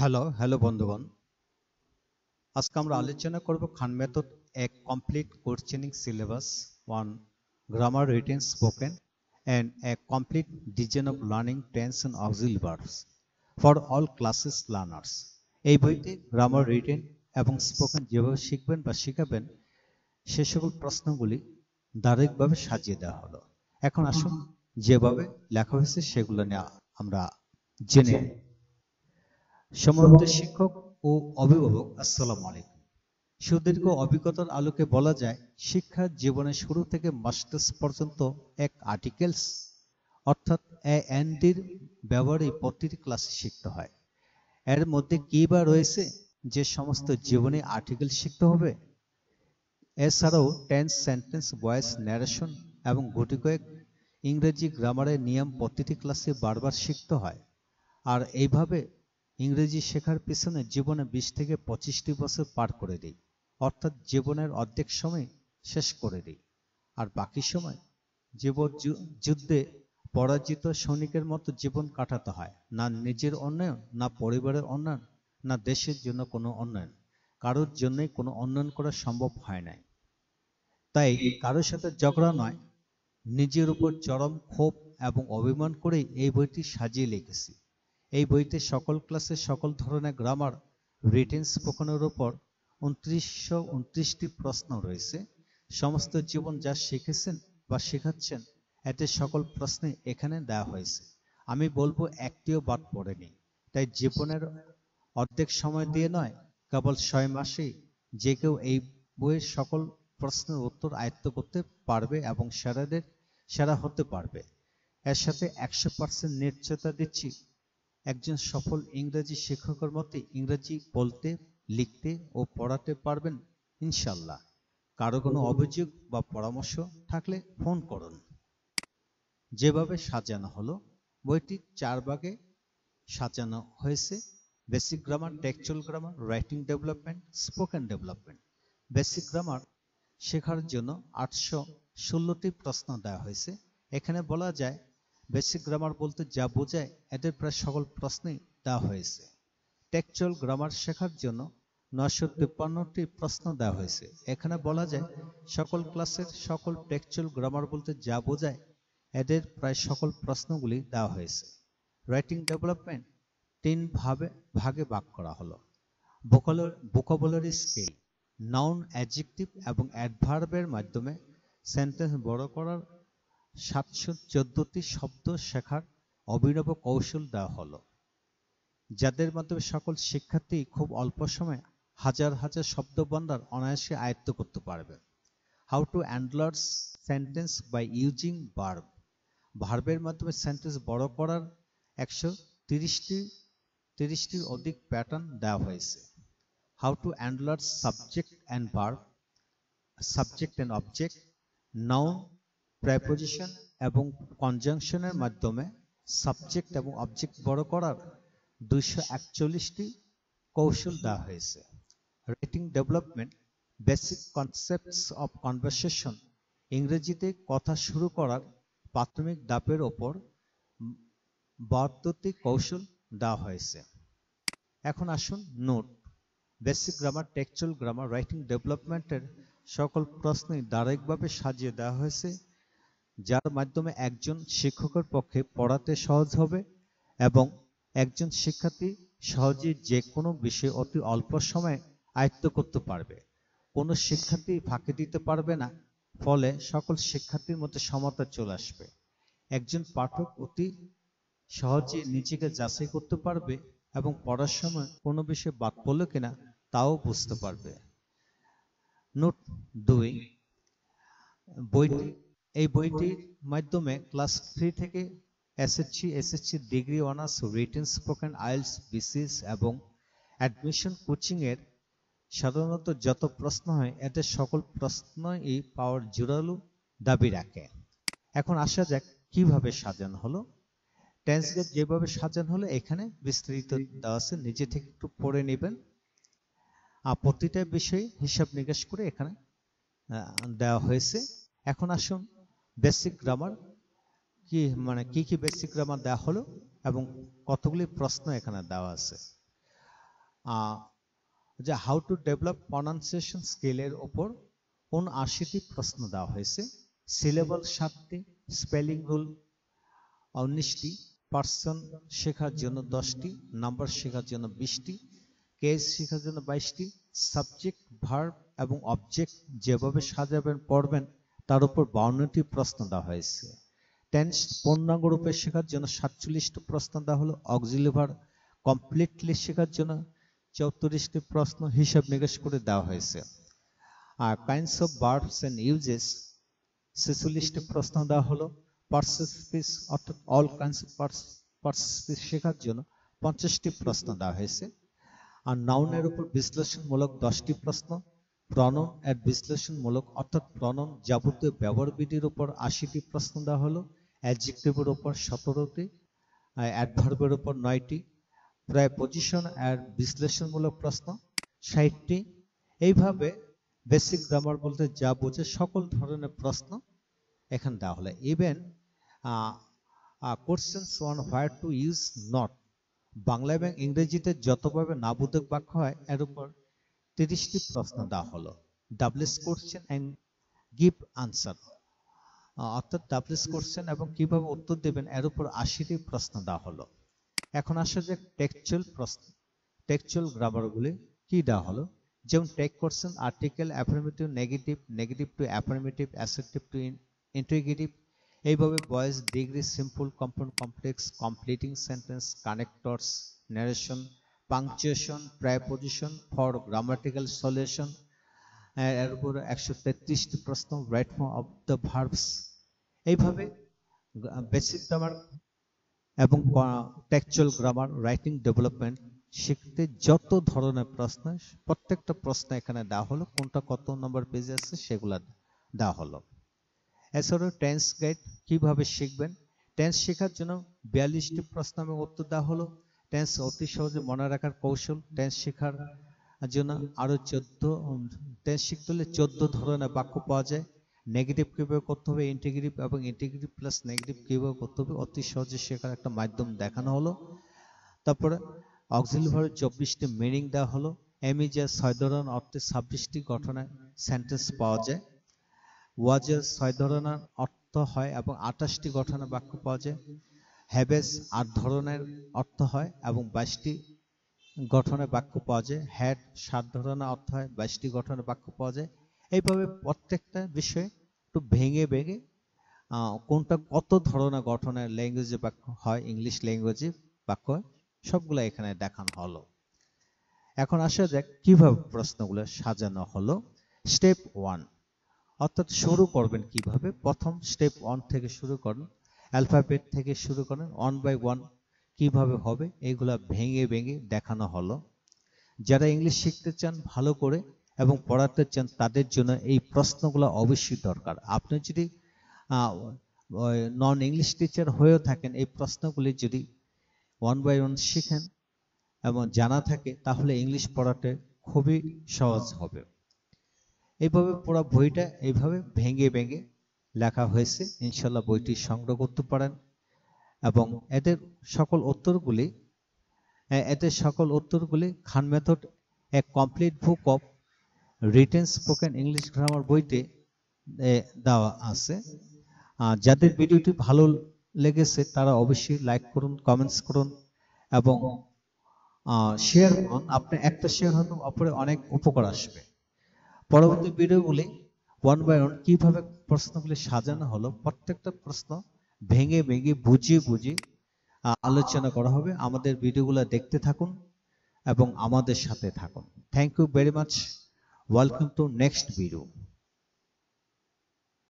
hello hello বন্ধুগণ আজকে আমরা আলোচনা করব খান মেথড এক complete questioning syllabus one grammar written spoken and a complete design of learning tense and auxiliary verbs for all classes learners এই বইতে গ্রামার রিটেন এবং স্পোকেন যেভাবে শিখবেন বা শেখাবেন সে সকল প্রশ্নগুলি দারিকভাবে সাজিয়ে দেওয়া হলো এখন আসুন যেভাবে লেখা হয়েছে সেগুলো নিয়ে আমরা জেনে আচ্ছা, সম্মানিত শিক্ষক ও অভিভাবক আসসালাম আলাইকুম সুদীর্ঘ অভিজ্ঞতার আলোকে বলা যায় শিক্ষা জীবনের শুরু থেকে মাস্টার্স পর্যন্ত এক আর্টিকেলস অর্থাৎ এ অ্যান্ডির ব্যবহারে প্রতিটি ক্লাসে শিখতে হয় এর মধ্যে কী বা রয়েছে যে সমস্ত জীবনে আর্টিকেল শিখতে হবে এছাড়াও টেন্স সেন্টেন্স ভয়েস ন্যারেশন এবং গুটি কয়েক ইংরেজি গ্রামারের নিয়ম প্রতিটি ক্লাসে বারবার শিখতে হয় আর এইভাবে ইংরেজি শেখার পিছনে জীবনে বিশ থেকে পঁচিশটি বছর পার করে দিই অর্থাৎ জীবনের অর্ধেক সময় শেষ করে দিই আর বাকি সময় জীবন যুদ্ধে পরাজিত সৈনিকের মতো জীবন কাটাতে হয় না নিজের উন্নয়ন না পরিবারের উন্নয়ন না দেশের জন্য কোনো উন্নয়ন কারোর জন্যই কোনো উন্নয়ন করা সম্ভব হয় নাই তাই কারোর সাথে ঝগড়া নয় নিজের উপর চরম ক্ষোভ এবং অভিমান করে এই বইটি সাজিয়ে লিখেছি এই বইতে সকল ক্লাসের সকল ধরনের গ্রামার রিটেন স্পোকনের ওপর উনত্রিশশো উনত্রিশটি প্রশ্ন রয়েছে সমস্ত জীবন যা শিখেছেন বা শেখাচ্ছেন এতে সকল প্রশ্নে এখানে দেওয়া হয়েছে আমি বলবো একটিও বাদ পড়েনি তাই জীবনের অর্ধেক সময় দিয়ে নয় কেবল ছয় মাসেই যে কেউ এই বইয়ের সকল প্রশ্নের উত্তর আয়ত্ত করতে পারবে এবং সেরাদের সেরা হতে পারবে এর সাথে একশো পার্সেন্ট নিশ্চয়তা দিচ্ছি একজন সফল ইংরেজি শিক্ষকের মতে ইংরেজি বলতে লিখতে ও পড়াতে পারবেন ইনশাল্লাহ কারো কোনো অভিযোগ বা পরামর্শ থাকলে ফোন করুন যেভাবে সাজানো হলো বইটি চার ভাগে সাজানো হয়েছে basic grammar textual grammar writing development spoken development basic grammar শেখার জন্য আটশো ষোলোটি প্রশ্ন দেওয়া হয়েছে এখানে বলা যায় বেসিক গ্রামার বলতে যা বোঝায় এদের প্রায় সকল প্রশ্নেই দেওয়া হয়েছে টেকচুয়াল গ্রামার শেখার জন্য নয়শো তিপ্পান্নটি প্রশ্ন দেওয়া হয়েছে এখানে বলা যায় সকল ক্লাসের সকল টেকচুয়াল গ্রামার বলতে যা বোঝায় এদের প্রায় সকল প্রশ্নগুলি দেওয়া হয়েছে রাইটিং ডেভেলপমেন্ট তিন ভাবে ভাগে ভাগ করা হলো ভোকাবুলারি স্কিল নাউন অ্যাডজেক্টিভ এবং অ্যাডভার্বের মাধ্যমে সেন্টেন্স বড় করার সাতশো চোদ্দটি শব্দ শেখার অভিনব কৌশল দেওয়া হলো যাদের মাধ্যমে সকল শিক্ষার্থী খুব অল্প সময়ে হাজার হাজার শব্দ বন্ধার অনায়াসে আয়ত্ত করতে পারবে how to enlarge sentence by using verb ভার্বের মাধ্যমে সেন্টেন্স বড় করার একশো তিরিশটি তিরিশটির অধিক প্যাটার্ন দেওয়া হয়েছে how to enlarge subject and verb subject and object noun preposition এবং কনজাংশনের মাধ্যমে সাবজেক্ট এবং অবজেক্ট বড় করার দুইশো একচল্লিশটি কৌশল দেওয়া হয়েছে writing development basic concepts of conversation ইংরেজিতে কথা শুরু করার প্রাথমিক দাপের ওপর বাহাত্তরটি কৌশল দেওয়া হয়েছে এখন আসুন note basic grammar textual grammar writing ডেভেলপমেন্টের সকল প্রশ্নে ধারাবাহিকভাবে সাজিয়ে দেওয়া হয়েছে যার মাধ্যমে একজন শিক্ষকের পক্ষে পড়াতে সহজ হবে এবং একজন শিক্ষার্থী সহজে যে কোনো বিষয়ে অতি অল্প সময়ে আয়ত্ত করতে পারবে কোনো শিক্ষার্থী ফাঁকি দিতে পারবে না ফলে সকল শিক্ষার্থীর মধ্যে সমতা চলে আসবে একজন পাঠক অতি সহজে নিজেকে যাচাই করতে পারবে এবং পড়ার সময় কোনো বিষয়ে বাদ পড়লো কিনা তাও বুঝতে পারবে নোট দুই বইটি এই বইটির মাধ্যমে ক্লাস থ্রি থেকে SSC SSC degree honours written spoken IELTS BCS এবং অ্যাডমিশন কোচিংয়ের সাধারণত যত প্রশ্ন হয় এতে সকল প্রশ্নই পাওয়ার জোরালো দাবি রাখে এখন আসা যাক কিভাবে সাজানো হলো টেন্সগেট যেভাবে সাজানো হলো এখানে বিস্তারিত দেওয়া আছে নিজে থেকে একটু পড়ে নেবেন আর প্রতিটা বিষয়ে হিসাব নিকাশ করে এখানে দেওয়া হয়েছে এখন আসুন বেসিক গ্রামার কি মানে কি কি বেসিক গ্রামার দেওয়া হলো এবং কতগুলি প্রশ্ন এখানে দেওয়া আছে যে হাউ টু ডেভেলপ প্রনাউন্সিয়েশন স্কেলের ওপর আশিটি প্রশ্ন দেওয়া হয়েছে সিলেবল সাতটি স্পেলিং রুল উনিশটি পার্সন শেখার জন্য দশটি নাম্বার শেখার জন্য বিশটি কেস শেখার জন্য বাইশটি সাবজেক্ট ভার্ব এবং অবজেক্ট যেভাবে সাজাবেন পড়বেন তার উপর বাউন্নটি প্রশ্ন দেওয়া হয়েছে টেন্স পূর্ণাঙ্গ রূপে শেখার জন্য সাতচল্লিশটি প্রশ্ন দেওয়া হলো অক্সিলিভার কমপ্লিটলি শেখার জন্য চৌত্রিশটি প্রশ্ন হিসাব নিকাশ করে দেওয়া হয়েছে আর kinds of verbs and uses ছেচল্লিশটি প্রশ্ন দেওয়া হলো পার্সেসপিস অর্থাৎ অল কাইন্ডস অফ পার্সেসপিস শেখার জন্য পঞ্চাশটি প্রশ্ন দেওয়া হয়েছে আর নাউনের উপর বিশ্লেষণমূলক দশটি প্রশ্ন প্রণম এর বিশ্লেষণমূলক অর্থাৎ প্রণম যাবতীয় ব্যবহার বিধির উপর আশিটি প্রশ্ন দেওয়া হলো অ্যাডজেক্টিভের উপর সতেরোটি অ্যাডভার্বের উপর নয়টি প্রায় পজিশন এর বিশ্লেষণমূলক প্রশ্ন ষাটটি এইভাবে বেসিক গ্রামার বলতে যা বোঝে সকল ধরনের প্রশ্ন এখানে দেওয়া হলো even questions one where to use not Bangla এবং ইংরেজিতে যতভাবে নাবোধক বাক্য হয় এর উপর তিরিশটি প্রশ্ন দেওয়া হলো W H question and give answer অর্থাৎ ডাবলিস কোশ্চেন এবং কিভাবে উত্তর দেবেন এর উপর আশিটি প্রশ্ন দেওয়া হলো এখন আসা যে টেকচুয়াল প্রশ্ন টেকচুয়াল গ্রামারগুলি কি দেওয়া হলো যেমন tag question article affirmative negative negative to affirmative assertive to interrogative এইভাবে voice degree simple compound complex completing sentence connectors narration punctuation preposition for grammatical solution এর উপর একশো তেত্রিশটি প্রশ্ন right form of the verbs এইভাবে বেসিক গ্রামার এবং textual grammar writing development শিখতে যত ধরনের প্রশ্ন প্রত্যেকটা প্রশ্ন এখানে দেওয়া হলো কোনটা কত নম্বর পেজে আছে সেগুলো দেওয়া হলো এছাড়াও টেন্স গাইড কিভাবে শিখবেন টেন্স শেখার জন্য বিয়াল্লিশটি প্রশ্ন এবং উত্তর দেওয়া হলো টেন্স অতি সহজে মনে রাখার কৌশল টেন্স শেখার জন্য আরও চোদ্দ টেন্স শিখতে হলে চোদ্দ ধরনের বাক্য পাওয়া যায় নেগেটিভ কীভাবে করতে হবে ইন্টিগ্রেটিভ এবং ইন্টিগ্রেটিভ প্লাস নেগেটিভ কীভাবে করতে হবে অতি সহজে শেখার একটা মাধ্যম দেখানো হলো তারপরে অক্সিলিভারি চব্বিশটি মিনিং দেওয়া হলো যে ছয় ধরনের অর্থে ছাব্বিশটি গঠনের সেন্টেন্স পাওয়া যায় ওয়াজের ছয় ধরনের অর্থ হয় এবং আঠাশটি গঠনের বাক্য পাওয়া যায় হ্যাবেস আট ধরনের অর্থ হয় এবং বাইশটি গঠনে বাক্য পাওয়া যায় হ্যাড সাত ধরনের অর্থ হয় বাইশটি গঠনে বাক্য পাওয়া যায় এইভাবে প্রত্যেকটা বিষয়ে একটু ভেঙে ভেঙে কোনটা কত ধরনের গঠনের ল্যাঙ্গুয়েজে বাক্য হয় ইংলিশ ল্যাঙ্গুয়েজে বাক্য সবগুলো এখানে দেখানো হলো এখন আসা যাক কিভাবে প্রশ্নগুলো সাজানো হলো স্টেপ ওয়ান অর্থাৎ শুরু করবেন কিভাবে প্রথম স্টেপ ওয়ান থেকে শুরু করেন অ্যালফাবেট থেকে শুরু করেন ওয়ান বাই ওয়ান কীভাবে হবে এগুলো ভেঙে ভেঙে দেখানো হলো যারা ইংলিশ শিখতে চান ভালো করে এবং পড়াতে চান তাদের জন্য এই প্রশ্নগুলো অবশ্যই দরকার আপনি যদি নন ইংলিশ টিচার হয়েও থাকেন এই প্রশ্নগুলি যদি ওয়ান বাই ওয়ান শিখেন এবং জানা থাকে তাহলে ইংলিশ পড়াতে খুবই সহজ হবে এইভাবে পুরো বইটা এইভাবে ভেঙে ভেঙে লেখা হয়েছে ইনশাল্লাহ বইটি সংগ্রহ করতে পারেন এবং এদের সকল উত্তরগুলি এদের সকল উত্তরগুলি Khan method a complete book of written spoken English grammar বইতে দেওয়া আছে যাদের ভিডিওটি ভালো লেগেছে তারা অবশ্যই লাইক করুন কমেন্টস করুন এবং শেয়ার করুন আপনি একটা শেয়ার হলে অপরে অনেক উপকার আসবে পরবর্তী ভিডিওগুলি ওয়ান বাই ওয়ান কিভাবে প্রশ্নগুলি সাজানো হলো প্রত্যেকটা প্রশ্ন ভেঙে ভেঙে বুঝিয়ে বুঝিয়ে আলোচনা করা হবে আমাদের ভিডিওগুলো দেখতে থাকুন এবং আমাদের সাথে থাকুন thank you very much welcome to next video